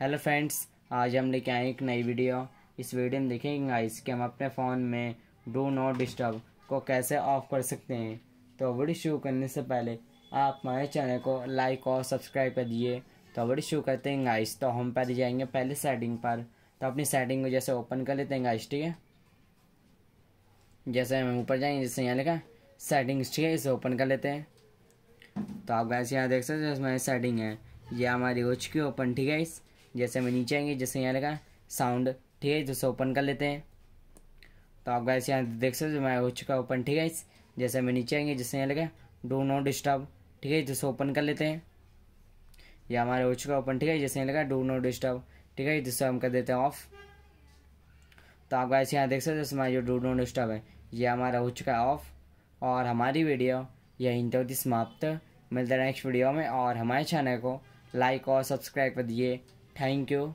Hello friends आज हम लेके आए एक नई वीडियो इस वीडियो में देखेंगे गाइस कि हम अपने फ़ोन में डू नॉट डिस्टर्ब को कैसे ऑफ कर सकते हैं तो वीडियो शुरू करने से पहले आप हमारे चैनल को लाइक और सब्सक्राइब कर दिए तो वीडियो शुरू करते हैं गाइस तो हम पहले जाएंगे पहले सेटिंग पर तो अपनी सेटिंग को जैसे ओपन कर लेते हैं गाइस ठीक है जैसे हम ऊपर जाएंगे जैसे यहाँ लिखा सेटिंग्स ठीक है इसे ओपन कर लेते हैं तो आप गाइस यहाँ देख सकते हो हमारी सेटिंग है ये हमारी हो चुकी ओपन ठीक है इस जैसे हमें नीचे आएंगे जैसे यहाँ लगा साउंड ठीक है जैसे ओपन कर लेते हैं तो आप गाइस यहाँ देख सकते हो मैं हो चुका ओपन ठीक है जैसे हमें नीचे आएंगे जैसे यहाँ लगा डो नॉट डिस्टर्ब ठीक है जैसे ओपन कर लेते हैं या हमारे हो चुका ओपन ठीक है जैसे यहाँ लगा डो नॉट डिस्टर्ब ठीक है जैसे हम कर देते हैं ऑफ तो आप गाइस यहाँ देख सकते हो जैसे हमारा जो डो नॉट डिस्टर्ब है ये हमारा हो चुका है ऑफ और हमारी वीडियो यहीं तक तो समाप्त मिलते हैं नेक्स्ट वीडियो में और हमारे चैनल को लाइक और सब्सक्राइब कर दिए Thank you.